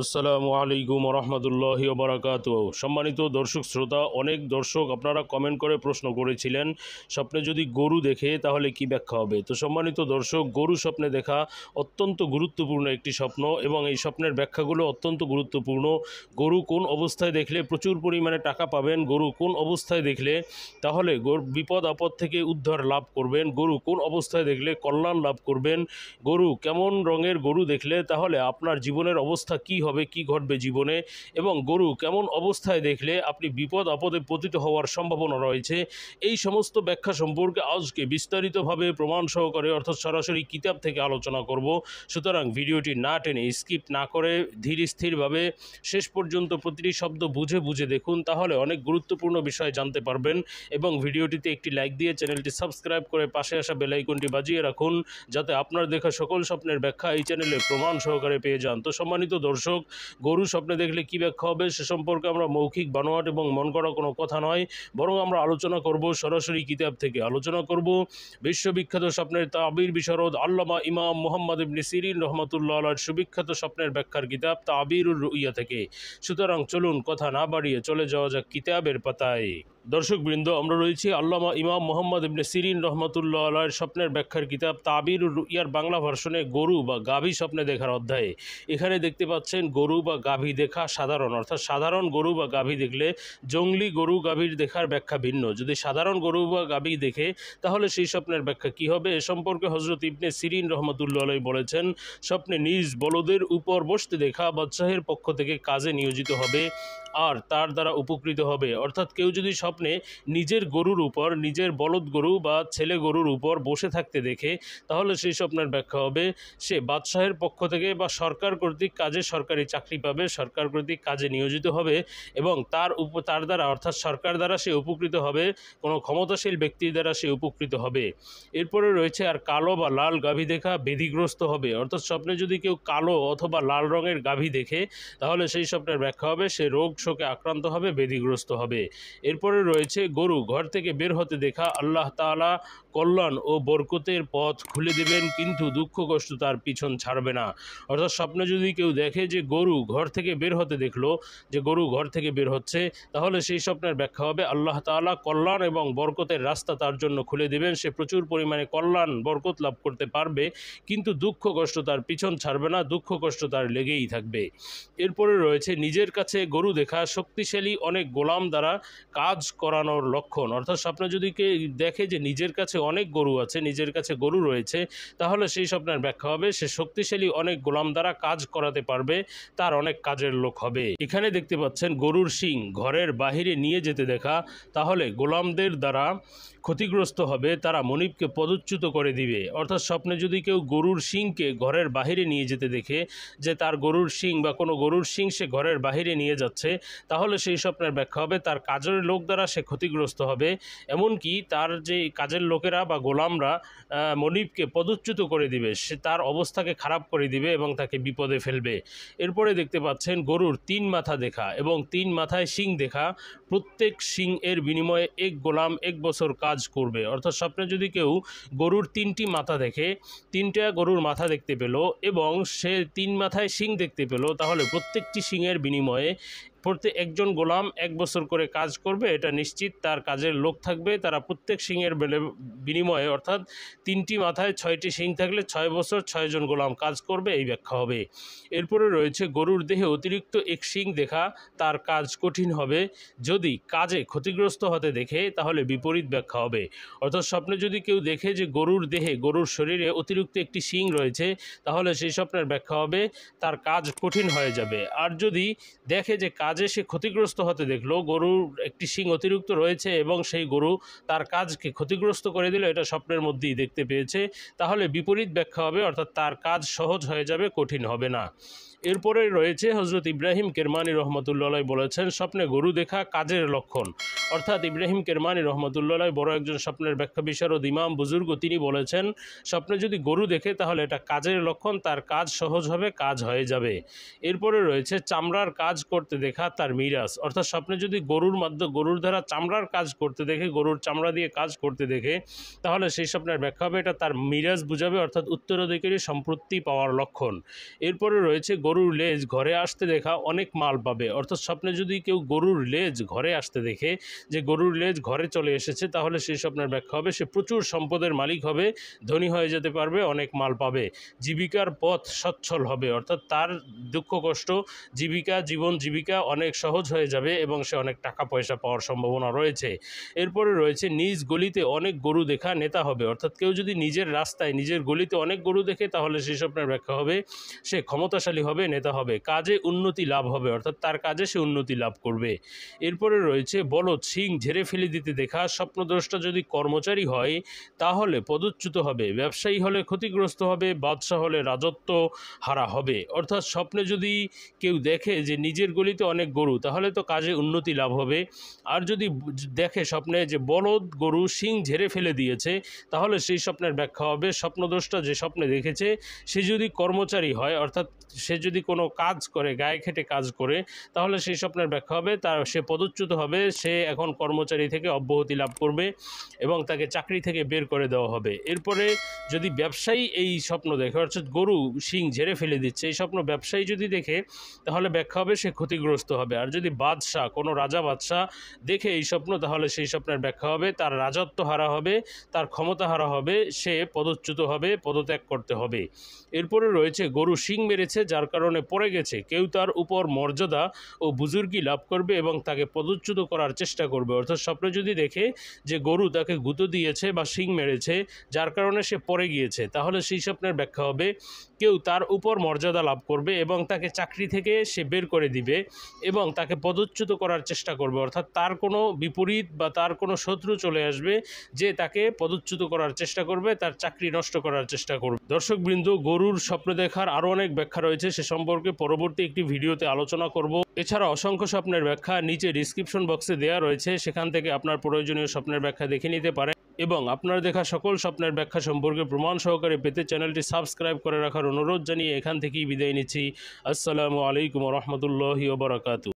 আসসালামু আলাইকুম রহমতুল্লাহ বারাকাত সম্মানিত দর্শক শ্রোতা অনেক দর্শক আপনারা কমেন্ট করে প্রশ্ন করেছিলেন স্বপ্নে যদি গরু দেখে তাহলে কি ব্যাখ্যা হবে তো সম্মানিত দর্শক গরু স্বপ্নে দেখা অত্যন্ত গুরুত্বপূর্ণ একটি স্বপ্ন এবং এই স্বপ্নের ব্যাখ্যাগুলো অত্যন্ত গুরুত্বপূর্ণ গরু কোন অবস্থায় দেখলে প্রচুর পরিমাণে টাকা পাবেন গরু কোন অবস্থায় দেখলে তাহলে বিপদ আপদ থেকে উদ্ধার লাভ করবেন গরু কোন অবস্থায় দেখলে কল্যাণ লাভ করবেন গরু কেমন রঙের গরু দেখলে তাহলে আপনার জীবনের অবস্থা কী হবে কি ঘটবে জীবনে এবং গরু কেমন অবস্থায় দেখলে আপনি বিপদ আপদে পতিত হওয়ার সম্ভাবনা রয়েছে এই সমস্ত ব্যাখ্যা সম্পর্কে আজকে বিস্তারিতভাবে প্রমাণ সহকারে অর্থাৎ সরাসরি কিতাব থেকে আলোচনা করব সুতরাং ভিডিওটি না টেনে স্কিপ না করে ধীর স্থিরভাবে শেষ পর্যন্ত প্রতিটি শব্দ বুঝে বুঝে দেখুন তাহলে অনেক গুরুত্বপূর্ণ বিষয় জানতে পারবেন এবং ভিডিওটিতে একটি লাইক দিয়ে চ্যানেলটি সাবস্ক্রাইব করে পাশে আসা বেলাইকনটি বাজিয়ে রাখুন যাতে আপনার দেখা সকল স্বপ্নের ব্যাখ্যা এই চ্যানেলে প্রমাণ সহকারে পেয়ে যান তো সম্মানিত দর্শক দর্শক গরু স্বপ্নে দেখলে কি ব্যাখ্যা হবে সে সম্পর্কে আমরা মৌখিক বানোয়াট এবং মন করা কোনো কথা নয় বরং আমরা আলোচনা করব সরাসরি কিতাব থেকে আলোচনা করব বিশ্ববিখ্যাত স্বপ্নের তাবির বিশরদ আল্লামা ইমাম মোহাম্মদ ইবনি সিরিন রহমতুল্লাহ আল্লাহর সুবিখ্যাত স্বপ্নের ব্যাখ্যার কিতাব তাবিরুল রুইয়া থেকে সুতরাং চলুন কথা না বাড়িয়ে চলে যাওয়া যাক কিতাবের পাতায় দর্শকবৃন্দ আমরা রয়েছি আল্লামা ইমাম মোহাম্মদ ইবনে সিরিন রহমতুল্লাহ আল্লাহর স্বপ্নের ব্যাখ্যার কিতাব তাবির ইয়ার বাংলা ভার্সনে গরু বা গাভী স্বপ্নে দেখার অধ্যায়ে এখানে দেখতে পাচ্ছেন গরু বা গাভী দেখা সাধারণ অর্থাৎ সাধারণ গরু বা গাভী দেখলে জঙ্গলি গরু গাভীর দেখার ব্যাখ্যা ভিন্ন যদি সাধারণ গরু বা গাভী দেখে তাহলে সেই স্বপ্নের ব্যাখ্যা কি হবে এ সম্পর্কে হজরত ইবনে সিরিন রহমতুল্লাহ আলাই বলেছেন স্বপ্নে নিজ বলদের উপর বসতে দেখা বাদশাহের পক্ষ থেকে কাজে নিয়োজিত হবে আর তার দ্বারা উপকৃত হবে অর্থাৎ কেউ যদি স্বপ্ন আপনি নিজের গরুর উপর নিজের বলদ গরু বা ছেলে গরুর উপর বসে থাকতে দেখে তাহলে সেই স্বপ্নের ব্যাখ্যা হবে সে বাদশাহের পক্ষ থেকে বা সরকার কর্তৃক কাজে সরকারি চাকরি পাবে সরকার কর্তৃক কাজে নিয়োজিত হবে এবং তার উপ তার দ্বারা অর্থাৎ সরকার দ্বারা সে উপকৃত হবে কোনো ক্ষমতাশীল ব্যক্তির দ্বারা সে উপকৃত হবে এরপরে রয়েছে আর কালো বা লাল গাভী দেখা বেধিগ্রস্ত হবে অর্থাৎ স্বপ্নে যদি কেউ কালো অথবা লাল রঙের গাভী দেখে তাহলে সেই স্বপ্নের ব্যাখ্যা হবে সে রোগ শোকে আক্রান্ত হবে বেধিগ্রস্ত হবে এরপরে ভিতরে রয়েছে গরু ঘর থেকে বের হতে দেখা আল্লাহ তালা কল্যাণ ও বরকতের পথ খুলে দেবেন কিন্তু দুঃখ কষ্ট তার পিছন ছাড়বে না অর্থাৎ স্বপ্ন যদি কেউ দেখে যে গরু ঘর থেকে বের হতে দেখলো যে গরু ঘর থেকে বের হচ্ছে তাহলে সেই স্বপ্নের ব্যাখ্যা হবে আল্লাহ তালা কল্যাণ এবং বরকতের রাস্তা তার জন্য খুলে দেবেন সে প্রচুর পরিমাণে কল্যাণ বরকত লাভ করতে পারবে কিন্তু দুঃখ কষ্ট তার পিছন ছাড়বে না দুঃখ কষ্ট তার লেগেই থাকবে এরপরে রয়েছে নিজের কাছে গরু দেখা শক্তিশালী অনেক গোলাম দ্বারা কাজ করানোর লক্ষণ অর্থাৎ স্বপ্ন যদি কে দেখে যে নিজের কাছে অনেক গরু আছে নিজের কাছে গরু রয়েছে তাহলে সেই স্বপ্নের ব্যাখ্যা হবে সে শক্তিশালী অনেক গোলাম দ্বারা কাজ করাতে পারবে তার অনেক কাজের লোক হবে এখানে দেখতে পাচ্ছেন গরুর শিং ঘরের বাহিরে নিয়ে যেতে দেখা তাহলে গোলামদের দ্বারা ক্ষতিগ্রস্ত হবে তারা মনিপকে পদচ্যুত করে দিবে অর্থাৎ স্বপ্নে যদি কেউ গরুর শিংকে ঘরের বাহিরে নিয়ে যেতে দেখে যে তার গরুর শিং বা কোনো গরুর শিং সে ঘরের বাহিরে নিয়ে যাচ্ছে তাহলে সেই স্বপ্নের ব্যাখ্যা হবে তার কাজের লোক দ্বারা দ্বারা সে ক্ষতিগ্রস্ত হবে এমনকি তার যে কাজের লোকেরা বা গোলামরা মনিবকে পদচ্যুত করে দিবে সে তার অবস্থাকে খারাপ করে দিবে এবং তাকে বিপদে ফেলবে এরপরে দেখতে পাচ্ছেন গরুর তিন মাথা দেখা এবং তিন মাথায় শিং দেখা প্রত্যেক শিং এর বিনিময়ে এক গোলাম এক বছর কাজ করবে অর্থাৎ স্বপ্নে যদি কেউ গরুর তিনটি মাথা দেখে তিনটা গরুর মাথা দেখতে পেল এবং সে তিন মাথায় শিং দেখতে পেল তাহলে প্রত্যেকটি শিংয়ের বিনিময়ে প্রতি একজন গোলাম এক বছর করে কাজ করবে এটা নিশ্চিত তার কাজের লোক থাকবে তারা প্রত্যেক শিংয়ের বেলে বিনিময়ে অর্থাৎ তিনটি মাথায় ছয়টি শিং থাকলে ছয় বছর ছয়জন গোলাম কাজ করবে এই ব্যাখ্যা হবে এরপরে রয়েছে গরুর দেহে অতিরিক্ত এক শিং দেখা তার কাজ কঠিন হবে যদি কাজে ক্ষতিগ্রস্ত হতে দেখে তাহলে বিপরীত ব্যাখ্যা হবে অর্থাৎ স্বপ্নে যদি কেউ দেখে যে গরুর দেহে গরুর শরীরে অতিরিক্ত একটি শিং রয়েছে তাহলে সেই স্বপ্নের ব্যাখ্যা হবে তার কাজ কঠিন হয়ে যাবে আর যদি দেখে যে কাজ কাজে সে ক্ষতিগ্রস্ত হতে দেখলো গরুর একটি শিং অতিরিক্ত রয়েছে এবং সেই গরু তার কাজকে ক্ষতিগ্রস্ত করে দিল এটা স্বপ্নের মধ্যেই দেখতে পেয়েছে তাহলে বিপরীত ব্যাখ্যা হবে অর্থাৎ তার কাজ সহজ হয়ে যাবে কঠিন হবে না এরপরে রয়েছে হজরত ইব্রাহিম কেরমানি রহমতুল্লাহ বলেছেন স্বপ্নে গরু দেখা কাজের লক্ষণ অর্থাৎ ইব্রাহিম কেরমানি রহমতুল্লাহ বড় একজন স্বপ্নের ব্যাখ্যা বিশারদ ইমাম বুজুর্গ তিনি বলেছেন স্বপ্নে যদি গরু দেখে তাহলে এটা কাজের লক্ষণ তার কাজ সহজ হবে কাজ হয়ে যাবে এরপরে রয়েছে চামড়ার কাজ করতে দেখা তার মিরাজ অর্থাৎ স্বপ্নে যদি গরুর মাধ্যমে গরুর দ্বারা চামড়ার কাজ করতে দেখে গরুর চামড়া দিয়ে কাজ করতে দেখে তাহলে সেই স্বপ্নের ব্যাখ্যা হবে এটা তার মিরাজ বুঝাবে অর্থাৎ উত্তরাধিকারী সম্পত্তি পাওয়ার লক্ষণ এরপরে রয়েছে গরুর লেজ ঘরে আসতে দেখা অনেক মাল পাবে অর্থাৎ স্বপ্নে যদি কেউ গরুর লেজ ঘরে আসতে দেখে যে গরুর লেজ ঘরে চলে এসেছে তাহলে সেই স্বপ্নের ব্যাখ্যা হবে সে প্রচুর সম্পদের মালিক হবে ধনী হয়ে যেতে পারবে অনেক মাল পাবে জীবিকার পথ সচ্ছল হবে অর্থাৎ তার দুঃখ কষ্ট জীবিকা জীবন জীবিকা অনেক সহজ হয়ে যাবে এবং সে অনেক টাকা পয়সা পাওয়ার সম্ভাবনা রয়েছে এরপরে রয়েছে নিজ গলিতে অনেক গরু দেখা নেতা হবে অর্থাৎ কেউ যদি নিজের রাস্তায় নিজের গলিতে অনেক গরু দেখে তাহলে সেই স্বপ্নের ব্যাখ্যা হবে সে ক্ষমতাশালী হবে হিসেবে নেতা হবে কাজে উন্নতি লাভ হবে অর্থাৎ তার কাজে সে উন্নতি লাভ করবে এরপরে রয়েছে বলদ সিং ঝেড়ে ফেলে দিতে দেখা স্বপ্নদ্রষ্টা যদি কর্মচারী হয় তাহলে পদচ্যুত হবে ব্যবসায়ী হলে ক্ষতিগ্রস্ত হবে বাদশাহ হলে রাজত্ব হারা হবে অর্থাৎ স্বপ্নে যদি কেউ দেখে যে নিজের গলিতে অনেক গরু তাহলে তো কাজে উন্নতি লাভ হবে আর যদি দেখে স্বপ্নে যে বলদ গরু সিং ঝেড়ে ফেলে দিয়েছে তাহলে সেই স্বপ্নের ব্যাখ্যা হবে স্বপ্নদ্রষ্টা যে স্বপ্নে দেখেছে সে যদি কর্মচারী হয় অর্থাৎ সে যদি যদি কোনো কাজ করে গায়ে খেটে কাজ করে তাহলে সেই স্বপ্নের ব্যাখ্যা হবে তার সে পদচ্যুত হবে সে এখন কর্মচারী থেকে অব্যাহতি লাভ করবে এবং তাকে চাকরি থেকে বের করে দেওয়া হবে এরপরে যদি ব্যবসায়ী এই স্বপ্ন দেখে অর্থাৎ গরু শিং ঝেড়ে ফেলে দিচ্ছে এই স্বপ্ন ব্যবসায়ী যদি দেখে তাহলে ব্যাখ্যা হবে সে ক্ষতিগ্রস্ত হবে আর যদি বাদশাহ কোনো রাজা বাদশাহ দেখে এই স্বপ্ন তাহলে সেই স্বপ্নের ব্যাখ্যা হবে তার রাজত্ব হারা হবে তার ক্ষমতা হারা হবে সে পদচ্যুত হবে পদত্যাগ করতে হবে এরপরে রয়েছে গরু শিং মেরেছে যার কারণে কারণে পড়ে গেছে কেউ তার উপর মর্যাদা ও বুজুর্গি লাভ করবে এবং তাকে পদচ্যুত করার চেষ্টা করবে অর্থাৎ স্বপ্নে যদি দেখে যে গরু তাকে গুঁতো দিয়েছে বা শিং মেরেছে যার কারণে সে পড়ে গিয়েছে তাহলে সেই স্বপ্নের ব্যাখ্যা হবে কেউ তার উপর মর্যাদা লাভ করবে এবং তাকে চাকরি থেকে সে বের করে দিবে এবং তাকে পদচ্যুত করার চেষ্টা করবে অর্থাৎ তার কোনো বিপরীত বা তার কোনো শত্রু চলে আসবে যে তাকে পদচ্যুত করার চেষ্টা করবে তার চাকরি নষ্ট করার চেষ্টা করবে দর্শকবৃন্দ গরুর স্বপ্ন দেখার আরও অনেক ব্যাখ্যা রয়েছে সে সে সম্পর্কে পরবর্তী একটি ভিডিওতে আলোচনা করব এছাড়া অসংখ্য স্বপ্নের ব্যাখ্যা নিচে ডিসক্রিপশন বক্সে দেওয়া রয়েছে সেখান থেকে আপনার প্রয়োজনীয় স্বপ্নের ব্যাখ্যা দেখে নিতে পারেন এবং আপনার দেখা সকল স্বপ্নের ব্যাখ্যা সম্পর্কে প্রমাণ সহকারে পেতে চ্যানেলটি সাবস্ক্রাইব করে রাখার অনুরোধ জানিয়ে এখান থেকেই বিদায় নিচ্ছি আসসালামু আলাইকুম রহমতুল্লাহ ওবরাকাতু